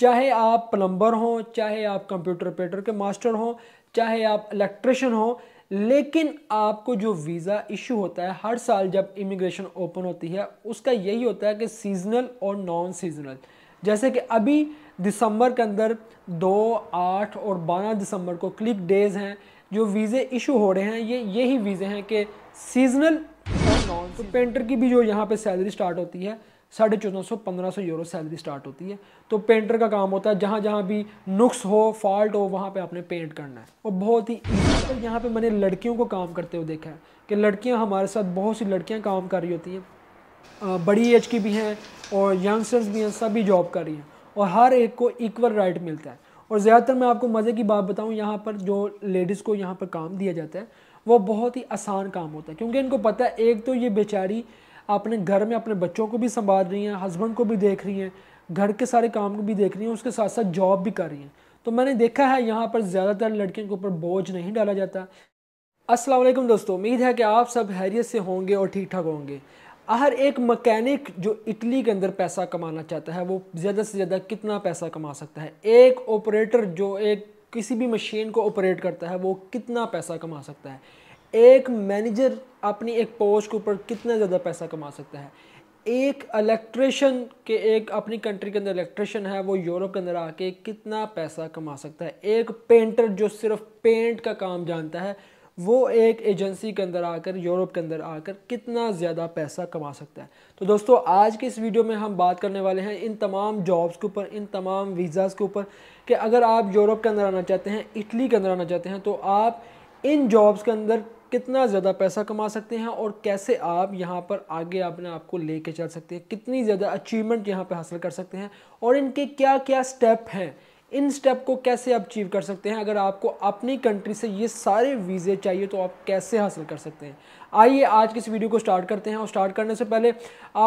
चाहे आप प्लम्बर हों चाहे आप कंप्यूटर ऑपरेटर के मास्टर हों चाहे आप इलेक्ट्रिशियन हों लेकिन आपको जो वीज़ा इशू होता है हर साल जब इमिग्रेशन ओपन होती है उसका यही होता है कि सीजनल और नॉन सीजनल जैसे कि अभी दिसंबर के अंदर दो आठ और बारह दिसंबर को क्लिक डेज़ हैं जो वीज़े इशू हो रहे हैं ये यही वीज़े हैं कि सीजनल और नॉन तो पेंटर की भी जो यहाँ पे सैलरी स्टार्ट होती है साढ़े चौदह सौ पंद्रह सौ यूरो सैलरी स्टार्ट होती है तो पेंटर का काम होता है जहाँ जहाँ भी नुक्स हो फॉल्ट हो वहाँ पे आपने पेंट करना है और बहुत ही यहाँ पे मैंने लड़कियों को काम करते हुए देखा है कि लड़कियाँ हमारे साथ बहुत सी लड़कियाँ काम कर रही होती हैं बड़ी एज की भी हैं और यंगस्टर्स भी हैं सभी जॉब कर रही हैं और हर एक को इक्वल राइट मिलता है और ज़्यादातर मैं आपको मज़े की बात बताऊँ यहाँ पर जो लेडीज़ को यहाँ पर काम दिया जाता है वो बहुत ही आसान काम होता है क्योंकि इनको पता है एक तो ये बेचारी अपने घर में अपने बच्चों को भी संभाल रही हैं हस्बैंड को भी देख रही हैं घर के सारे काम को भी देख रही हैं उसके साथ साथ जॉब भी कर रही हैं तो मैंने देखा है यहाँ पर ज़्यादातर लड़कियों के ऊपर बोझ नहीं डाला जाता असलम दोस्तों उम्मीद है कि आप सब हैरियत से होंगे और ठीक ठाक होंगे हर एक मकैनिक जो इटली के अंदर पैसा कमाना चाहता है वो ज़्यादा से ज़्यादा कितना पैसा कमा सकता है एक ऑपरेटर जो एक किसी भी मशीन को ऑपरेट करता है वो कितना पैसा कमा सकता है एक मैनेजर अपनी एक पोस्ट के ऊपर कितना ज़्यादा पैसा कमा सकता है एक इलेक्ट्रिशन के एक अपनी कंट्री के अंदर इलेक्ट्रिशन है वो यूरोप के अंदर आके कितना पैसा कमा सकता है एक पेंटर जो सिर्फ पेंट का काम जानता है वो एक एजेंसी के अंदर आकर यूरोप के अंदर आकर कितना ज़्यादा पैसा कमा सकता है तो दोस्तों आज के इस वीडियो में हम बात करने वाले हैं इन तमाम जॉब्स के ऊपर इन तमाम वीज़ाज़ के ऊपर कि अगर आप यूरोप के अंदर आना चाहते हैं इटली के अंदर आना चाहते हैं तो आप इन जॉब्स के अंदर कितना ज़्यादा पैसा कमा सकते हैं और कैसे आप यहाँ पर आगे अपने आप को ले चल सकते हैं कितनी ज़्यादा अचीवमेंट यहाँ पर हासिल कर सकते हैं और इनके क्या क्या स्टेप हैं इन स्टेप को कैसे आप अचीव कर सकते हैं अगर आपको अपनी कंट्री से ये सारे वीज़े चाहिए तो आप कैसे हासिल कर सकते हैं आइए आज की इस वीडियो को स्टार्ट करते हैं और स्टार्ट करने से पहले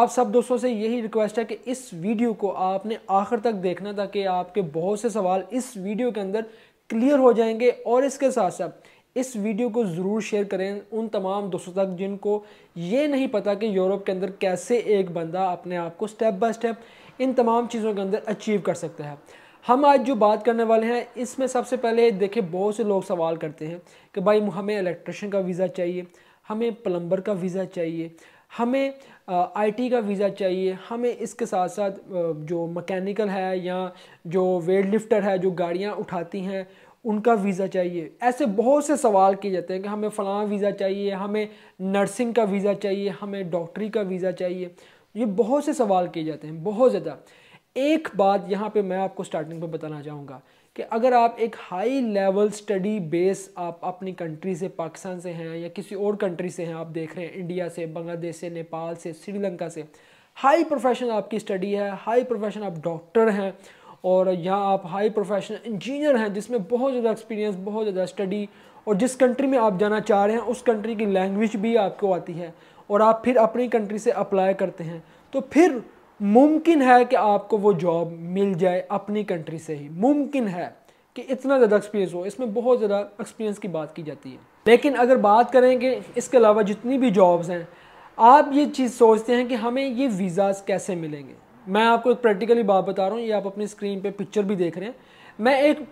आप सब दोस्तों से यही रिक्वेस्ट है कि इस वीडियो को आपने आखिर तक देखना ताकि आपके बहुत से सवाल इस वीडियो के अंदर क्लियर हो जाएंगे और इसके साथ साथ इस वीडियो को ज़रूर शेयर करें उन तमाम दोस्तों तक जिनको ये नहीं पता कि यूरोप के अंदर कैसे एक बंदा अपने आप को स्टेप बाय स्टेप इन तमाम चीज़ों के अंदर अचीव कर सकता है हम आज जो बात करने वाले हैं इसमें सबसे पहले देखें बहुत से लोग सवाल करते हैं कि भाई हमें इलेक्ट्रिशन का वीज़ा चाहिए हमें प्लम्बर का वीज़ा चाहिए हमें आईटी का वीज़ा चाहिए हमें इसके साथ साथ जो मकैनिकल है या जो वेट लिफ्टर है जो गाड़ियाँ उठाती हैं उनका वीज़ा चाहिए ऐसे बहुत से सवाल किए जाते हैं कि हमें फ़लाँ वीज़ा चाहिए हमें नर्सिंग का वीज़ा चाहिए हमें डॉक्टरी का वीज़ा चाहिए ये बहुत से सवाल किए जाते हैं बहुत ज़्यादा एक बात यहाँ पे मैं आपको स्टार्टिंग पर बताना चाहूँगा कि अगर आप एक हाई लेवल स्टडी बेस आप अपनी कंट्री से पाकिस्तान से हैं या किसी और कंट्री से हैं आप देख रहे हैं इंडिया से बांग्लादेश से नेपाल से श्रीलंका से हाई प्रोफेशन आपकी स्टडी है हाई प्रोफेशन आप डॉक्टर हैं और यहाँ आप हाई प्रोफेशनल इंजीनियर हैं जिसमें बहुत ज़्यादा एक्सपीरियंस बहुत ज़्यादा स्टडी और जिस कंट्री में आप जाना चाह रहे हैं उस कंट्री की लैंग्वेज भी आपको आती है और आप फिर अपनी कंट्री से अप्लाई करते हैं तो फिर मुमकिन है कि आपको वो जॉब मिल जाए अपनी कंट्री से ही मुमकिन है कि इतना ज़्यादा एक्सपीरियंस हो इसमें बहुत ज़्यादा एक्सपीरियंस की बात की जाती है लेकिन अगर बात करेंगे इसके अलावा जितनी भी जॉब्स हैं आप ये चीज़ सोचते हैं कि हमें ये वीज़ाज़ कैसे मिलेंगे मैं आपको एक प्रैक्टिकली बात बता रहा हूँ ये आप अपनी स्क्रीन पे पिक्चर भी देख रहे हैं मैं एक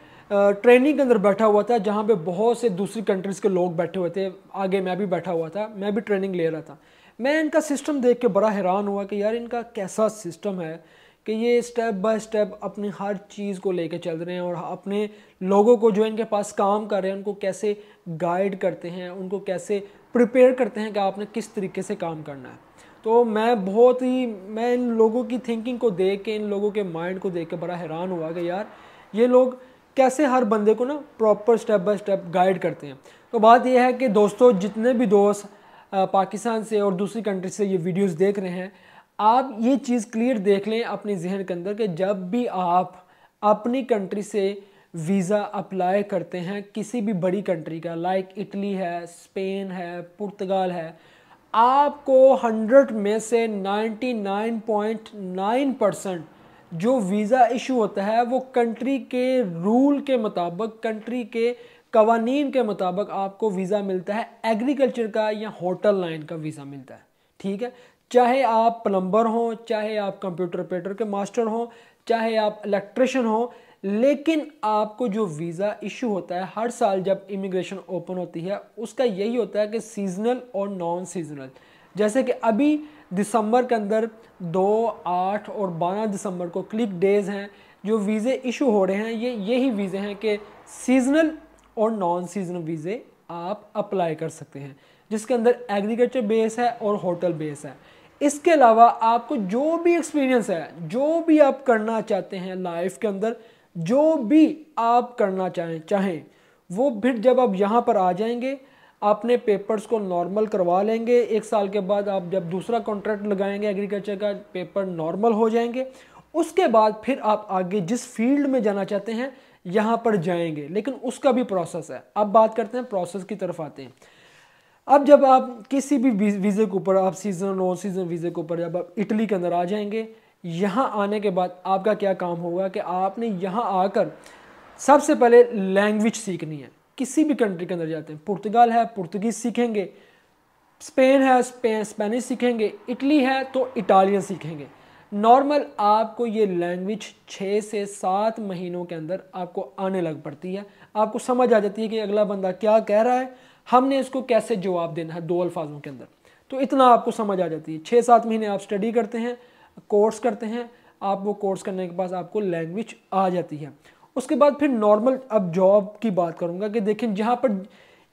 ट्रेनिंग के अंदर बैठा हुआ था जहाँ पे बहुत से दूसरी कंट्रीज़ के लोग बैठे हुए थे आगे मैं भी बैठा हुआ था मैं भी ट्रेनिंग ले रहा था मैं इनका सिस्टम देख के बड़ा हैरान हुआ कि यार इनका कैसा सिस्टम है कि ये स्टेप बाय स्टेप अपनी हर चीज़ को लेके चल रहे हैं और अपने लोगों को जो इनके पास काम कर रहे हैं उनको कैसे गाइड करते हैं उनको कैसे प्रिपेयर करते हैं कि आपने किस तरीके से काम करना है तो मैं बहुत ही मैं इन लोगों की थिंकिंग को देख के इन लोगों के माइंड को देख के बड़ा हैरान हुआ कि यार ये लोग कैसे हर बंदे को ना proper step by step guide करते हैं तो बात यह है कि दोस्तों जितने भी दोस्त पाकिस्तान से और दूसरी कंट्री से ये वीडियोस देख रहे हैं आप ये चीज़ क्लियर देख लें अपने जहन के अंदर कि जब भी आप अपनी कंट्री से वीज़ा अप्लाई करते हैं किसी भी बड़ी कंट्री का लाइक इटली है स्पेन है पुर्तगाल है आपको 100 में से 99.9 परसेंट जो वीज़ा इशू होता है वो कंट्री के रूल के मुताबिक कंट्री के कवानीन के मुताबिक आपको वीज़ा मिलता है एग्रीकल्चर का या होटल लाइन का वीज़ा मिलता है ठीक है चाहे आप प्लम्बर हों चाहे आप कंप्यूटर ऑपरेटर के मास्टर हों चाहे आप इलेक्ट्रिशन हों लेकिन आपको जो वीज़ा इशू होता है हर साल जब इमिग्रेशन ओपन होती है उसका यही होता है कि सीजनल और नॉन सीजनल जैसे कि अभी दिसंबर के अंदर दो आठ और बारह दिसंबर को क्लिक डेज़ हैं जो वीज़े इशू हो रहे हैं ये यही वीज़े हैं कि सीजनल और नॉन सीजनल वीज़े आप अप्लाई कर सकते हैं जिसके अंदर एग्रीकल्चर बेस है और होटल बेस है इसके अलावा आपको जो भी एक्सपीरियंस है जो भी आप करना चाहते हैं लाइफ के अंदर जो भी आप करना चाहें चाहें वो फिर जब आप यहाँ पर आ जाएंगे अपने पेपर्स को नॉर्मल करवा लेंगे एक साल के बाद आप जब दूसरा कॉन्ट्रैक्ट लगाएंगे एग्रीकल्चर का पेपर नॉर्मल हो जाएंगे उसके बाद फिर आप आगे जिस फील्ड में जाना चाहते हैं यहाँ पर जाएंगे लेकिन उसका भी प्रोसेस है अब बात करते हैं प्रोसेस की तरफ आते हैं अब जब आप किसी भी वीज़े के ऊपर आप सीज़न नॉन सीज़न वीज़े के ऊपर जब आप इटली के अंदर आ जाएंगे यहाँ आने के बाद आपका क्या काम होगा कि आपने यहाँ आकर सबसे पहले लैंग्वेज सीखनी है किसी भी कंट्री के अंदर जाते हैं पुर्तगाल है पुर्तगीज़ सीखेंगे स्पेन है स्पेन स्पेनिश सीखेंगे इटली है तो इटालियन सीखेंगे नॉर्मल आपको ये लैंग्वेज छः से सात महीनों के अंदर आपको आने लग पड़ती है आपको समझ आ जाती है कि अगला बंदा क्या कह रहा है हमने इसको कैसे जवाब देना है दो अल्फाजों के अंदर तो इतना आपको समझ आ जाती है छः सात महीने आप स्टडी करते हैं कोर्स करते हैं आप वो कोर्स करने के बाद आपको लैंग्वेज आ जाती है उसके बाद फिर नॉर्मल अब जॉब की बात करूँगा कि देखें जहाँ पर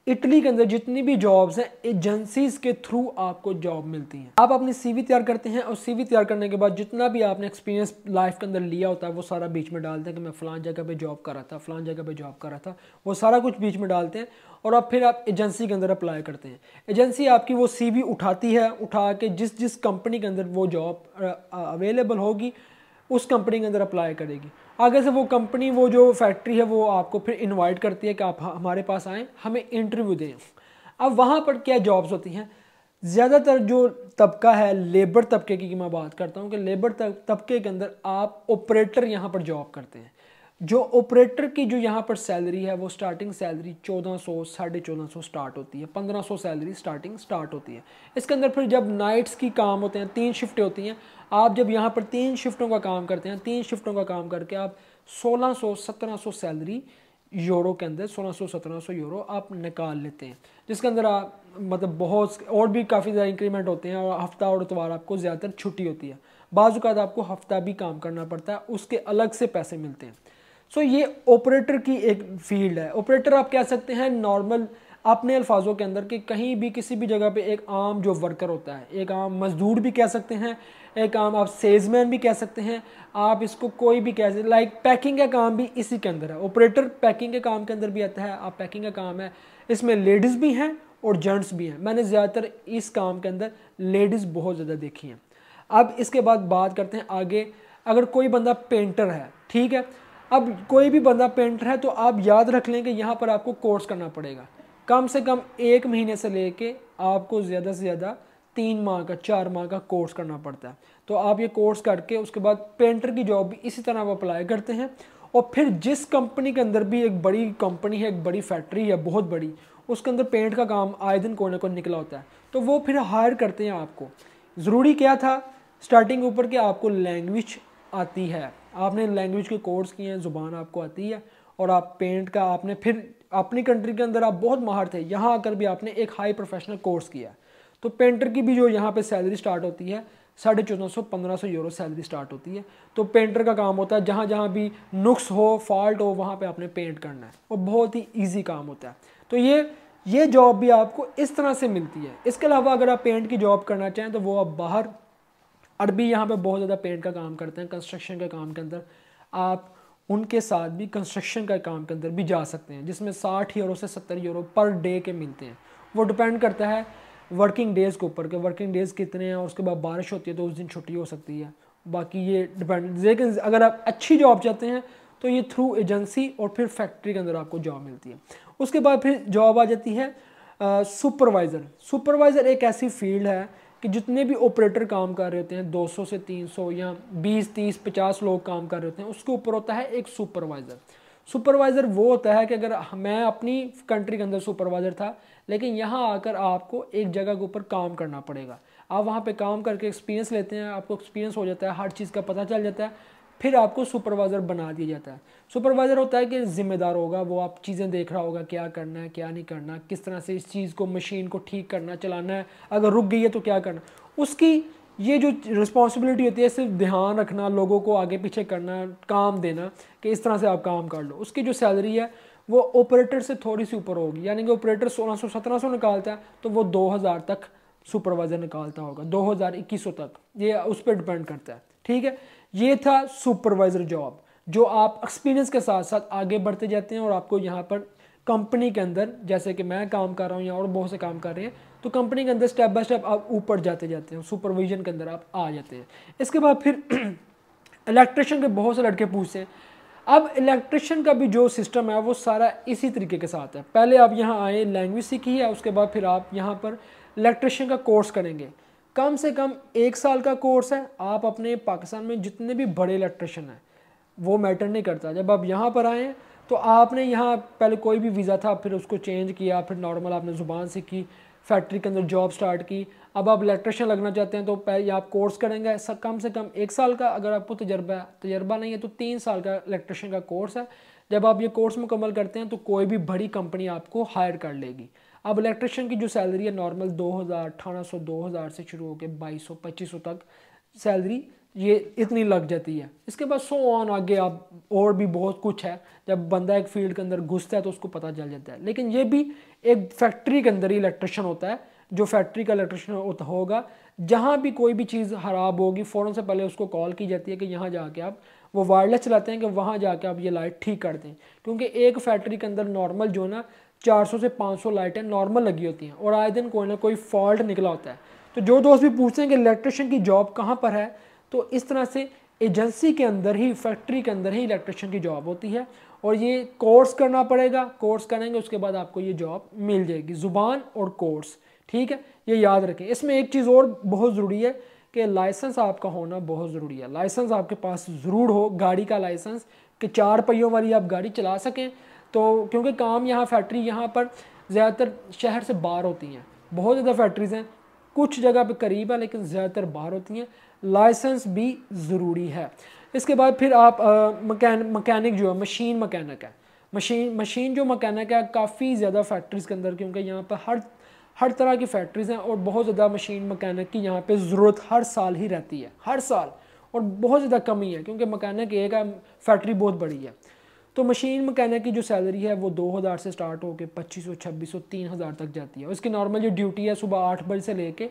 इटली के अंदर जितनी भी जॉब्स हैं एजेंसीज के थ्रू आपको जॉब मिलती हैं आप अपनी सीवी तैयार करते हैं और सीवी तैयार करने के बाद जितना भी आपने एक्सपीरियंस लाइफ के अंदर लिया होता है वो सारा बीच में डालते हैं कि मैं फ़लान जगह पे जॉब कर रहा था फ़लान जगह पे जॉब कर रहा था वो सारा कुछ बीच में डालते हैं और अब फिर आप एजेंसी के अंदर अप्लाई करते हैं एजेंसी आपकी वो सी उठाती है उठा के जिस जिस कंपनी के अंदर वो जॉब अवेलेबल होगी उस कंपनी के अंदर अप्लाई करेगी आगे से वो कंपनी वो जो फैक्ट्री है वो आपको फिर इनवाइट करती है कि आप हमारे पास आएँ हमें इंटरव्यू दें अब वहाँ पर क्या जॉब्स होती हैं ज़्यादातर जो तबका है लेबर तबके की मैं बात करता हूँ कि लेबर तबके के अंदर आप ऑपरेटर यहाँ पर जॉब करते हैं जो ऑपरेटर की जो यहाँ पर सैलरी है वो स्टार्टिंग सैलरी चौदह सौ साढ़े चौदह सौ स्टार्ट होती है पंद्रह सौ सैलरी स्टार्टिंग स्टार्ट होती है इसके अंदर फिर जब नाइट्स की काम होते हैं तीन शिफ्टें होती हैं आप जब यहाँ पर तीन शिफ्टों का काम करते हैं तीन शिफ्टों का काम करके आप 1600 1700 सैलरी यूरो के अंदर 1600 1700 यूरो आप निकाल लेते हैं जिसके अंदर आप मतलब बहुत और भी काफ़ी ज़्यादा इंक्रीमेंट होते हैं और हफ्ता और इतवार आपको ज़्यादातर छुट्टी होती है बाज़ात आपको हफ्ता भी काम करना पड़ता है उसके अलग से पैसे मिलते हैं सो ये ऑपरेटर की एक फील्ड है ऑपरेटर आप कह सकते हैं नॉर्मल अपने अल्फाजों के अंदर कि कहीं भी किसी भी जगह पे एक आम जो वर्कर होता है एक आम मजदूर भी कह सकते हैं एक काम आप सेल्समैन भी कह सकते हैं आप इसको कोई भी कह सकते लाइक पैकिंग का काम भी इसी के अंदर है ऑपरेटर पैकिंग के काम के अंदर भी आता है आप पैकिंग का काम है इसमें लेडीज़ भी हैं और जेंट्स भी हैं मैंने ज़्यादातर इस काम के अंदर लेडीज़ बहुत ज़्यादा देखी हैं अब इसके बाद बात करते हैं आगे अगर कोई बंदा पेंटर है ठीक है अब कोई भी बंदा पेंटर है तो आप याद रख लें कि यहाँ पर आपको कोर्स करना पड़ेगा कम से कम एक महीने से लेके आपको ज़्यादा से ज़्यादा तीन माह का चार माह का कोर्स करना पड़ता है तो आप ये कोर्स करके उसके बाद पेंटर की जॉब भी इसी तरह आप अप्लाई करते हैं और फिर जिस कंपनी के अंदर भी एक बड़ी कंपनी है एक बड़ी फैक्ट्री है बहुत बड़ी उसके अंदर पेंट का काम आए दिन कोने को निकला होता है तो वो फिर हायर करते हैं आपको ज़रूरी क्या था स्टार्टिंग ऊपर कि आपको लैंग्वेज आती है आपने लैंग्वेज के कोर्स किए हैं ज़ुबान आपको आती है और आप पेंट का आपने फिर अपनी कंट्री के अंदर आप बहुत माहर थे यहाँ आकर भी आपने एक हाई प्रोफेशनल कोर्स किया तो पेंटर की भी जो यहाँ पे सैलरी स्टार्ट होती है साढ़े चौदह सौ पंद्रह सौ यूरो सैलरी स्टार्ट होती है तो पेंटर का काम होता है जहाँ जहाँ भी नुक्स हो फॉल्ट हो वहाँ पे आपने पेंट करना है और बहुत ही ईजी काम होता है तो ये ये जॉब भी आपको इस तरह से मिलती है इसके अलावा अगर आप पेंट की जॉब करना चाहें तो वो आप बाहर अरबी यहाँ पे बहुत ज़्यादा पेंट का काम करते हैं कंस्ट्रक्शन के काम के अंदर आप उनके साथ भी कंस्ट्रक्शन का काम के अंदर भी जा सकते हैं जिसमें साठ यूरो से सत्तर यूरो पर डे के मिलते हैं वो डिपेंड करता है वर्किंग डेज़ के ऊपर कि वर्किंग डेज़ कितने हैं और उसके बाद बारिश होती है तो उस दिन छुट्टी हो सकती है बाकी ये डिपेंड लेकिन अगर आप अच्छी जॉब चाहते हैं तो ये थ्रू एजेंसी और फिर फैक्ट्री के अंदर आपको जॉब मिलती है उसके बाद फिर जॉब आ जाती है सुपरवाइज़र सुपरवाइज़र एक ऐसी फील्ड है कि जितने भी ऑपरेटर काम कर रहे होते हैं 200 से 300 या 20 30 50 लोग काम कर रहे होते हैं उसके ऊपर होता है एक सुपरवाइज़र सुपरवाइज़र वो होता है कि अगर मैं अपनी कंट्री के अंदर सुपरवाइज़र था लेकिन यहाँ आकर आपको एक जगह के ऊपर काम करना पड़ेगा आप वहाँ पे काम करके एक्सपीरियंस लेते हैं आपको एक्सपीरियंस हो जाता है हर चीज़ का पता चल जाता है फिर आपको सुपरवाइज़र बना दिया जाता है सुपरवाइज़र होता है कि ज़िम्मेदार होगा वो आप चीज़ें देख रहा होगा क्या करना है क्या नहीं करना किस तरह से इस चीज़ को मशीन को ठीक करना चलाना है अगर रुक गई है तो क्या करना उसकी ये जो रिस्पॉन्सिबिलिटी होती है सिर्फ ध्यान रखना लोगों को आगे पीछे करना काम देना कि इस तरह से आप काम कर लो उसकी जो सैलरी है वो ऑपरेटर से थोड़ी सी ऊपर होगी यानी कि ऑपरेटर 1600 1700 निकालता है तो वो 2000 तक सुपरवाइज़र निकालता होगा 2000 2100 तक ये उस पर डिपेंड करता है ठीक है ये था सुपरवाइज़र जॉब जो आप एक्सपीरियंस के साथ साथ आगे बढ़ते जाते हैं और आपको यहाँ पर कंपनी के अंदर जैसे कि मैं काम कर रहा हूँ या और बहुत से काम कर रहे हैं तो कंपनी के अंदर स्टेप बाय स्टेप आप ऊपर जाते जाते हैं सुपरविजन के अंदर आप आ जाते हैं इसके बाद फिर इलेक्ट्रिशियन के बहुत से लड़के पूछते हैं अब इलेक्ट्रिशियन का भी जो सिस्टम है वो सारा इसी तरीके के साथ है पहले आप यहाँ आए लैंग्वेज सीखी है उसके बाद फिर आप यहाँ पर इलेक्ट्रिशियन का कोर्स करेंगे कम से कम एक साल का कोर्स है आप अपने पाकिस्तान में जितने भी बड़े इलेक्ट्रिशियन हैं वो मैटर नहीं करता जब आप यहाँ पर आएँ तो आपने यहाँ पहले कोई भी वीज़ा था फिर उसको चेंज किया फिर नॉर्मल आपने ज़ुबान सीखी फैक्ट्री के अंदर जॉब स्टार्ट की अब आप इलेक्ट्रिशियन लगना चाहते हैं तो पहले आप कोर्स करेंगे कम से कम एक साल का अगर आपको तजर्बा है तजर्बा नहीं है तो तीन साल का इलेक्ट्रिशियन का कोर्स है जब आप ये कोर्स मुकम्मल करते हैं तो कोई भी बड़ी कंपनी आपको हायर कर लेगी अब इलेक्ट्रिशियन की जो सैलरी है नॉर्मल दो हज़ार अठारह सौ दो हज़ार से शुरू होकर बाईस सौ पच्चीस सौ तक सैलरी ये इतनी लग जाती है इसके बाद सो ऑन आगे आप और भी बहुत कुछ है जब बंदा एक फील्ड के अंदर घुसता है तो उसको पता चल जाता है लेकिन ये भी एक फैक्ट्री के अंदर ही इलेक्ट्रिशन होता है जो फैक्ट्री का इलेक्ट्रिशन होता होगा जहाँ भी कोई भी चीज़ ख़राब होगी फ़ौरन से पहले उसको कॉल की जाती है कि यहाँ जाके आप वो वायरलेस चलाते हैं कि वहाँ जाके आप ये लाइट ठीक कर दें क्योंकि एक फैक्ट्री के अंदर नॉर्मल जो ना 400 से 500 लाइटें नॉर्मल लगी होती हैं और आए दिन कोई ना कोई फॉल्ट निकला होता है तो जो दोस्त भी पूछते हैं कि इलेक्ट्रिशियन की जॉब कहाँ पर है तो इस तरह से एजेंसी के अंदर ही फैक्ट्री के अंदर ही इलेक्ट्रिशियन की जॉब होती है और ये कोर्स करना पड़ेगा कोर्स करेंगे उसके बाद आपको ये जॉब मिल जाएगी ज़ुबान और कोर्स ठीक है ये याद रखें इसमें एक चीज़ और बहुत ज़रूरी है कि लाइसेंस आपका होना बहुत ज़रूरी है लाइसेंस आपके पास ज़रूर हो गाड़ी का लाइसेंस कि चार पहियों वाली आप गाड़ी चला सकें तो क्योंकि काम यहाँ फैक्ट्री यहाँ पर ज़्यादातर शहर से बाहर होती हैं बहुत ज़्यादा फैक्ट्रीज़ हैं कुछ जगह पर करीब है लेकिन ज़्यादातर बाहर होती हैं लाइसेंस भी ज़रूरी है इसके बाद फिर आप मकैन मकैनिक जो है मशीन मकैनिक है मशीन मशीन जो मकैनिक है काफ़ी ज़्यादा फैक्ट्रीज़ के अंदर क्योंकि यहाँ पर हर हर तरह की फैक्ट्रीज़ हैं और बहुत ज़्यादा मशीन मकैनिक की यहाँ पे ज़रूरत हर साल ही रहती है हर साल और बहुत ज़्यादा कमी है क्योंकि मकैनिक एक है फैक्ट्री बहुत बड़ी है तो मशीन मकैनिक की जो सैलरी है वो दो हज़ार से स्टार्ट होकर पच्चीस सौ छब्बीस सौ तीन हज़ार तक जाती है उसकी नॉर्मल जो ड्यूटी है सुबह आठ बजे से लेके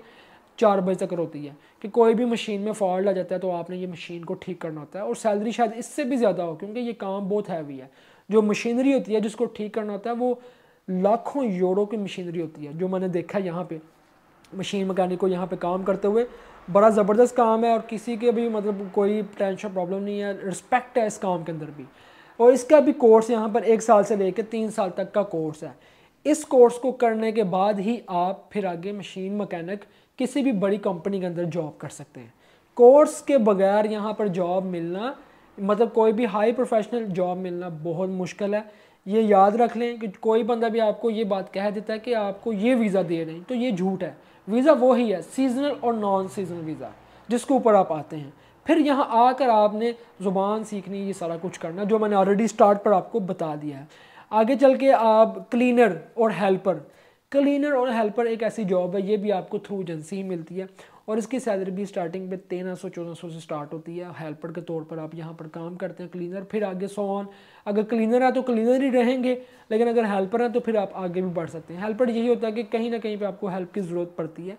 चार बजे तक होती है कि कोई भी मशीन में फॉल्ट आ जाता है तो आपने ये मशीन को ठीक करना होता है और सैलरी शायद इससे भी ज़्यादा हो क्योंकि ये काम बहुत हैवी है जो मशीनरी होती है जिसको ठीक करना होता है वो लाखों यूरो की मशीनरी होती है जो मैंने देखा है यहाँ पर मशीन मकैनिक को यहाँ पर काम करते हुए बड़ा ज़बरदस्त काम है और किसी के भी मतलब कोई टेंशन प्रॉब्लम नहीं है रिस्पेक्ट है इस काम के अंदर भी और इसका भी कोर्स यहाँ पर एक साल से लेकर तीन साल तक का कोर्स है इस कोर्स को करने के बाद ही आप फिर आगे मशीन मकैनिक किसी भी बड़ी कंपनी के अंदर जॉब कर सकते हैं कोर्स के बगैर यहाँ पर जॉब मिलना मतलब कोई भी हाई प्रोफेशनल जॉब मिलना बहुत मुश्किल है ये याद रख लें कि कोई बंदा भी आपको ये बात कह देता है कि आपको ये वीज़ा दे रहे हैं तो ये झूठ है वीज़ा वो ही है सीजनल और नॉन सीजनल वीज़ा जिसके ऊपर आप आते हैं फिर यहाँ आकर आपने ज़ुबान सीखनी ये सारा कुछ करना जो मैंने ऑलरेडी स्टार्ट पर आपको बता दिया है आगे चल के आप क्लीनर और हेल्पर क्लीनर और हेल्पर एक ऐसी जॉब है ये भी आपको थ्रू एजेंसी ही मिलती है और इसकी सैलरी भी स्टार्टिंग में तेरह सौ चौदह सौ से स्टार्ट होती है हेल्पर के तौर पर आप यहाँ पर काम करते हैं क्लीनर फिर आगे सो ऑन अगर क्लीनर है तो क्लीनर ही रहेंगे लेकिन अगर हेल्पर है तो फिर आप आगे भी बढ़ सकते हैं हेल्पर यही होता है कि कहीं ना कहीं पर आपको हेल्प की ज़रूरत पड़ती है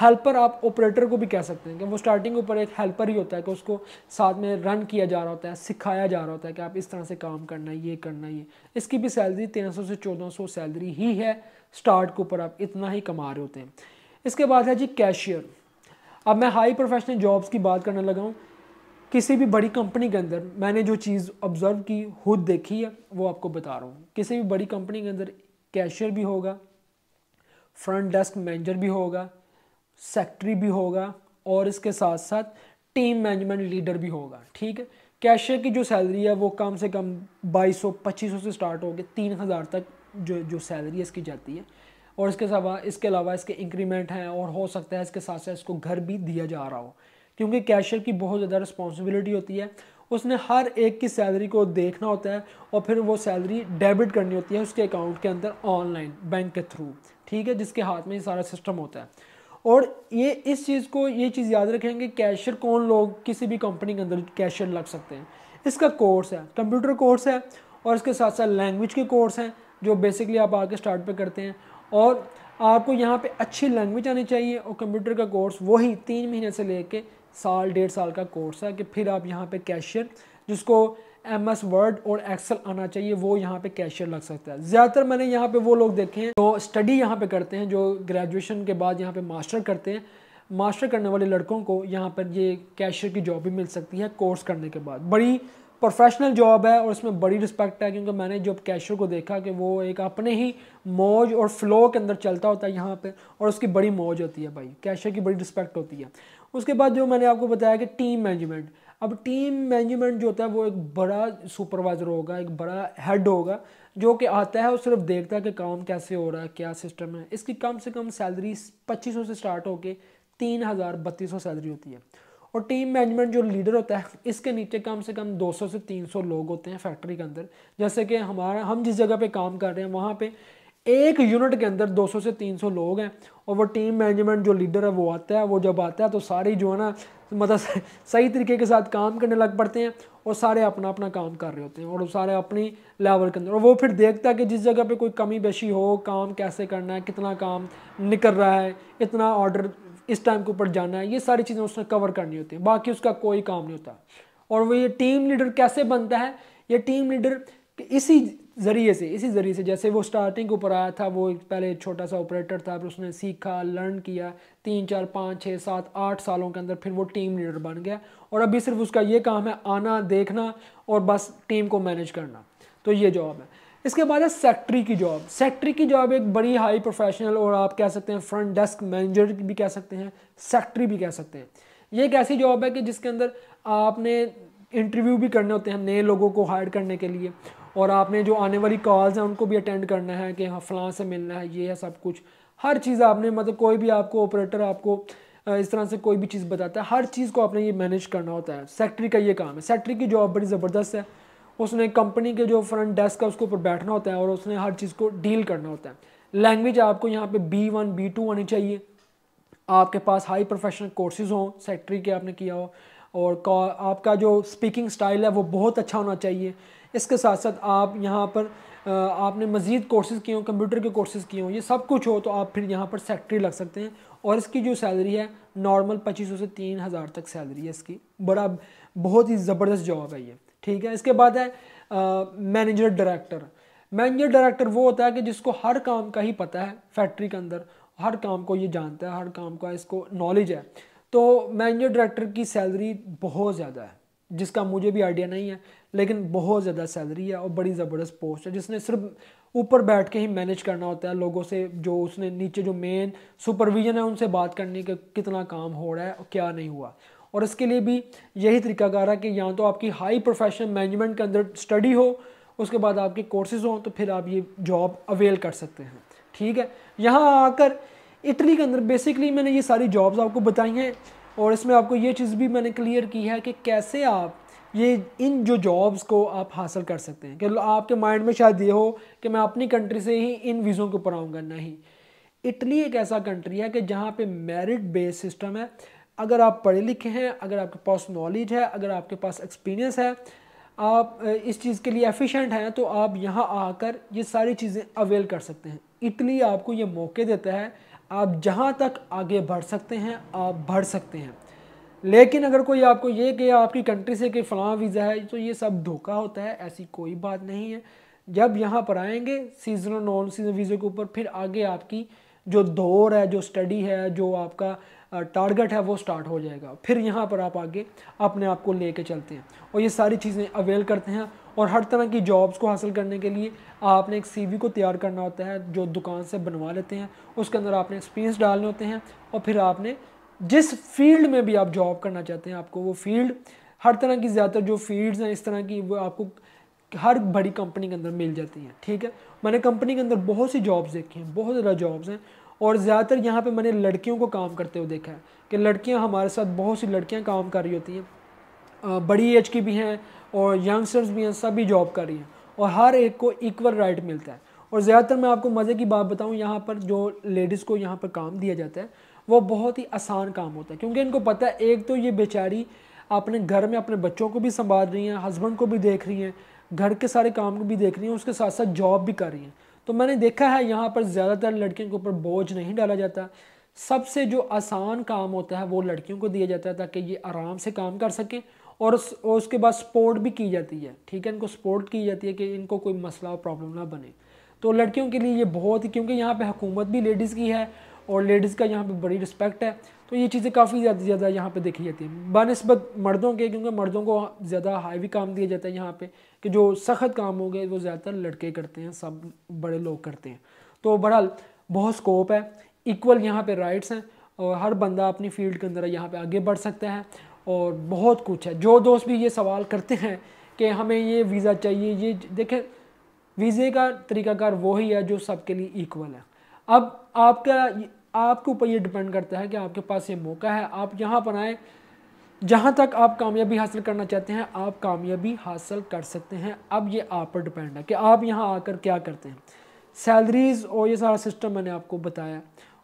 हेल्पर आप ऑपरेटर को भी कह सकते हैं कि वो स्टार्टिंग ऊपर एक हेल्पर ही होता है कि उसको साथ में रन किया जा रहा होता है सिखाया जा रहा होता है कि आप इस तरह से काम करना है ये करना ये इसकी भी सैलरी तेरह सौ से चौदह सौ सैलरी ही है स्टार्ट के ऊपर आप इतना ही कमा रहे होते हैं इसके बाद है जी कैशियर अब मैं हाई प्रोफेशनल जॉब्स की बात करने लगा हूँ किसी भी बड़ी कंपनी के अंदर मैंने जो चीज़ ऑब्ज़र्व की खुद देखी है वो आपको बता रहा हूँ किसी भी बड़ी कंपनी के अंदर कैशियर भी होगा फ्रंट डेस्क मैनेजर भी होगा सेक्रेटरी भी होगा और इसके साथ साथ टीम मैनेजमेंट लीडर भी होगा ठीक है कैशियर की जो सैलरी है वो कम से कम 2200 2500 से स्टार्ट गए तीन हज़ार तक जो जो सैलरी है इसकी जाती है और इसके अलावा इसके अलावा इसके इंक्रीमेंट हैं और हो सकता है इसके साथ साथ इसको घर भी दिया जा रहा हो क्योंकि कैशियर की बहुत ज़्यादा रिस्पॉन्सिबिलिटी होती है उसने हर एक की सैलरी को देखना होता है और फिर वो सैलरी डेबिट करनी होती है उसके अकाउंट के अंदर ऑनलाइन बैंक के थ्रू ठीक है जिसके हाथ में ये सारा सिस्टम होता है और ये इस चीज़ को ये चीज़ याद रखेंगे कैशियर कौन लोग किसी भी कंपनी के अंदर कैशियर लग सकते हैं इसका कोर्स है कंप्यूटर कोर्स है और इसके साथ साथ लैंग्वेज के कोर्स हैं जो बेसिकली आप आके स्टार्ट पे करते हैं और आपको यहाँ पे अच्छी लैंग्वेज आनी चाहिए और कंप्यूटर का कोर्स वही तीन महीने से ले साल डेढ़ साल का कोर्स है कि फिर आप यहाँ पर कैशियर जिसको एम एस वर्ड और एक्सेल आना चाहिए वो यहाँ पे कैशियर लग सकता है ज़्यादातर मैंने यहाँ पे वो लोग देखे हैं जो स्टडी यहाँ पे करते हैं जो ग्रेजुएशन के बाद यहाँ पे मास्टर करते हैं मास्टर करने वाले लड़कों को यहाँ पर ये कैशियर की जॉब भी मिल सकती है कोर्स करने के बाद बड़ी प्रोफेशनल जॉब है और उसमें बड़ी रिस्पेक्ट है क्योंकि मैंने जब कैशियर को देखा कि वो एक अपने ही मौज और फ्लो के अंदर चलता होता है यहाँ पर और उसकी बड़ी मौज होती है भाई कैशियर की बड़ी रिस्पेक्ट होती है उसके बाद जो मैंने आपको बताया कि टीम मैनेजमेंट अब टीम मैनेजमेंट जो होता है वो एक बड़ा सुपरवाइज़र होगा एक बड़ा हेड होगा जो कि आता है और सिर्फ देखता है कि काम कैसे हो रहा है क्या सिस्टम है इसकी कम से कम सैलरी पच्चीस से स्टार्ट होकर तीन हज़ार बत्तीस सौ सैलरी होती है और टीम मैनेजमेंट जो लीडर होता है इसके नीचे कम से कम 200 से 300 लोग होते हैं फैक्ट्री के अंदर जैसे कि हमारा हम जिस जगह पे काम कर रहे हैं वहाँ पे एक यूनिट के अंदर 200 से 300 लोग हैं और वो टीम मैनेजमेंट जो लीडर है वो आता है वो जब आता है तो सारी जो है ना मतलब सही तरीके के साथ काम करने लग पड़ते हैं और सारे अपना अपना काम कर रहे होते हैं और सारे अपनी लेवल के अंदर और वो फिर देखता है कि जिस जगह पे कोई कमी बेशी हो काम कैसे करना है कितना काम निकल रहा है इतना ऑर्डर इस टाइम के ऊपर जाना है ये सारी चीज़ें उसने कवर करनी होती है बाकी उसका कोई काम नहीं होता और वो ये टीम लीडर कैसे बनता है ये टीम लीडर इसी ज़रिए से इसी ज़रिए से जैसे वो स्टार्टिंग के ऊपर आया था वो पहले छोटा सा ऑपरेटर था फिर उसने सीखा लर्न किया तीन चार पाँच छः सात आठ सालों के अंदर फिर वो टीम लीडर बन गया और अभी सिर्फ उसका ये काम है आना देखना और बस टीम को मैनेज करना तो ये जॉब है इसके बाद है सेक्ट्री की जॉब सेक्ट्री की जॉब एक बड़ी हाई प्रोफेशनल और आप कह सकते हैं फ्रंट डेस्क मैनेजर भी कह सकते हैं सेक्ट्री भी कह सकते हैं ये एक ऐसी जॉब है कि जिसके अंदर आपने इंटरव्यू भी करने होते हैं नए लोगों को हायर करने के लिए और आपने जो आने वाली कॉल्स हैं उनको भी अटेंड करना है कि हाँ फलां से मिलना है ये है सब कुछ हर चीज़ आपने मतलब कोई भी आपको ऑपरेटर आपको इस तरह से कोई भी चीज़ बताता है हर चीज़ को आपने ये मैनेज करना होता है सेक्रेटरी का ये काम है सेक्रेटरी की जॉब बड़ी ज़बरदस्त है उसने कंपनी के जो फ्रंट डेस्क है उसके ऊपर बैठना होता है और उसने हर चीज़ को डील करना होता है लैंग्वेज आपको यहाँ पे बी वन बी टू आनी चाहिए आपके पास हाई प्रोफेशनल कोर्सेज हों सेक्रेटरी के आपने किया हो और आपका जो स्पीकिंग स्टाइल है वो बहुत अच्छा होना चाहिए इसके साथ साथ आप यहाँ पर आपने मज़ीद कोर्सेज़ किए हों कंप्यूटर के कोर्सेज़ किए हों ये सब कुछ हो तो आप फिर यहाँ पर सेक्रेटरी लग सकते हैं और इसकी जो सैलरी है नॉर्मल पच्चीस सौ से तीन हज़ार तक सैलरी है इसकी बड़ा बहुत ही ज़बरदस्त जॉब है ये ठीक है इसके बाद है मैनेजर डायरेक्टर मैनेजर डायरेक्टर वो होता है कि जिसको हर काम का ही पता है फैक्ट्री के अंदर हर काम को ये जानता है हर काम का इसको नॉलेज है तो मैनेजर डायरेक्टर की सैलरी बहुत ज़्यादा है जिसका मुझे भी आइडिया नहीं है लेकिन बहुत ज़्यादा सैलरी है और बड़ी ज़बरदस्त पोस्ट है जिसने सिर्फ ऊपर बैठ के ही मैनेज करना होता है लोगों से जो उसने नीचे जो मेन सुपरविजन है उनसे बात करनी कि कितना काम हो रहा है और क्या नहीं हुआ और इसके लिए भी यही तरीकाकार है कि या तो आपकी हाई प्रोफेशनल मैनेजमेंट के अंदर स्टडी हो उसके बाद आपके कोर्सेज़ हों तो फिर आप ये जॉब अवेल कर सकते हैं ठीक है यहाँ आकर इटली के अंदर बेसिकली मैंने ये सारी जॉब्स आपको बताई हैं और इसमें आपको ये चीज़ भी मैंने क्लियर की है कि कैसे आप ये इन जो जॉब्स को आप हासिल कर सकते हैं कि आपके माइंड में शायद ये हो कि मैं अपनी कंट्री से ही इन वीज़ों के ऊपर आऊँगा नहीं इटली एक ऐसा कंट्री है कि जहाँ पे मेरिट बेस्ड सिस्टम है अगर आप पढ़े लिखे हैं अगर आपके पास नॉलेज है अगर आपके पास एक्सपीरियंस है आप इस चीज़ के लिए एफिशिएंट हैं तो आप यहाँ आकर ये सारी चीज़ें अवेल कर सकते हैं इटली आपको ये मौके देता है आप जहाँ तक आगे बढ़ सकते हैं आप बढ़ सकते हैं लेकिन अगर कोई आपको ये कि आपकी कंट्री से कि फ़लाँ वीज़ा है तो ये सब धोखा होता है ऐसी कोई बात नहीं है जब यहाँ पर आएंगे सीजनल नॉन सीज़न वीज़े के ऊपर फिर आगे आपकी जो दौर है जो स्टडी है जो आपका टारगेट है वो स्टार्ट हो जाएगा फिर यहाँ पर आप आगे अपने आप को ले कर चलते हैं और ये सारी चीज़ें अवेल करते हैं और हर तरह की जॉब्स को हासिल करने के लिए आपने एक सीवी को तैयार करना होता है जो दुकान से बनवा लेते हैं उसके अंदर आपने एक्सपीरियंस डालने होते हैं और फिर आपने जिस फील्ड में भी आप जॉब करना चाहते हैं आपको वो फील्ड हर तरह की ज़्यादातर जो फील्ड्स हैं इस तरह की वो आपको हर बड़ी कंपनी के अंदर मिल जाती हैं ठीक है मैंने कंपनी के अंदर बहुत सी जॉब्स देखी हैं बहुत ज़्यादा जॉब्स हैं और ज़्यादातर यहाँ पे मैंने लड़कियों को काम करते हुए देखा है कि लड़कियाँ हमारे साथ बहुत सी लड़कियाँ काम कर रही होती हैं बड़ी एज की भी हैं और यंगस्टर्स भी हैं सभी जॉब कर रही हैं और हर एक को इक्वल राइट मिलता है और ज़्यादातर मैं आपको मज़े की बात बताऊँ यहाँ पर जो लेडीज़ को यहाँ पर काम दिया जाता है वो बहुत ही आसान काम होता है क्योंकि इनको पता है एक तो ये बेचारी अपने घर में अपने बच्चों को भी संभाल रही हैं हस्बैंड को भी देख रही हैं घर के सारे काम को भी देख रही हैं उसके साथ साथ जॉब भी कर रही हैं तो मैंने देखा है यहाँ पर ज़्यादातर लड़कियों के ऊपर बोझ नहीं डाला जाता सबसे जो आसान काम होता है वो लड़कियों को दिया जाता है ताकि ये आराम से काम कर सकें और, उस, और उसके बाद सपोर्ट भी की जाती है ठीक है इनको सपोर्ट की जाती है कि इनको कोई मसला और प्रॉब्लम ना बने तो लड़कियों के लिए ये बहुत ही क्योंकि यहाँ पे हुकूमत भी लेडीज़ की है और लेडीज़ का यहाँ पे बड़ी रिस्पेक्ट है तो ये चीज़ें काफ़ी ज़्यादा ज़्यादा यहाँ पे देखी जाती हैं बनस्बत मर्दों के क्योंकि मर्दों को ज़्यादा हाईवी काम दिया जाता है यहाँ पर कि जो सख्त काम हो गए वो ज़्यादातर लड़के करते हैं सब बड़े लोग करते हैं तो बहरहाल बहुत स्कोप है इक्वल यहाँ पर राइट्स हैं और हर बंदा अपनी फील्ड के अंदर यहाँ पर आगे बढ़ सकता है और बहुत कुछ है जो दोस्त भी ये सवाल करते हैं कि हमें ये वीज़ा चाहिए ये देखें वीज़े का तरीकाकार वही है जो सबके लिए इक्वल है अब आपका आपके ऊपर ये डिपेंड करता है कि आपके पास ये मौका है आप यहाँ पर आएँ जहाँ तक आप कामयाबी हासिल करना चाहते हैं आप कामयाबी हासिल कर सकते हैं अब ये आप पर डिपेंड है कि आप यहाँ आकर क्या करते हैं सैलरीज़ और ये सारा सिस्टम मैंने आपको बताया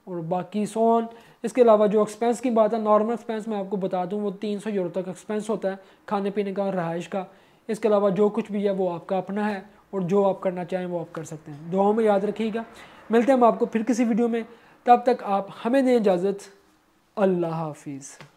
और बाकी सोन इसके अलावा जो एक्सपेंस की बात है नॉर्मल एक्सपेंस मैं आपको बता दूँ वो तीन सौ यूरो तक एक्सपेंस होता है खाने पीने का और रहाइश का इसके अलावा जो कुछ भी है वो आपका अपना है और जो आप करना चाहें वो आप कर सकते हैं दुआओं में याद रखिएगा मिलते हैं हम आपको फिर किसी वीडियो में तब तक आप हमें दें इजाज़त अल्लाह हाफिज़